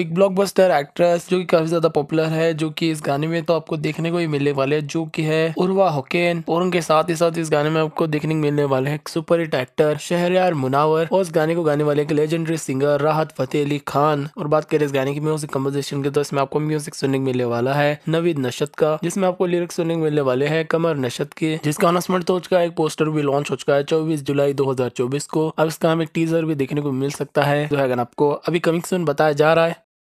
एक blockbuster actress जो कि काफी ज्यादा पॉपुलर है जो कि इस गाने में तो आपको देखने को ही मिलने वाले है जो कि है उर्वा हुकेन और उनके साथ ही साथ इस गाने में आपको देखने को मिलने वाले हैं super hit actor Shahryar Munawar और इस गाने को गाने वाले एक लेजेंडरी सिंगर राहत फतेह अली खान और बात करें इस गाने की म्यूजिक कम्पोजिशन की तो इसमें आपको म्यूजिक सुनने को मिलने वाला है नवीद नशत का जिसमें आपको लिरिक्स सुनने को मिलने वाले है कमर नशत के जिसका अनाउंसमेंट तो चुका है एक पोस्टर भी लॉन्च हो चुका है चौबीस जुलाई दो को अब इसका हमें टीजर भी देखने को मिल सकता है जो तो है आपको अभी कमिंग सुन बताया जा रहा है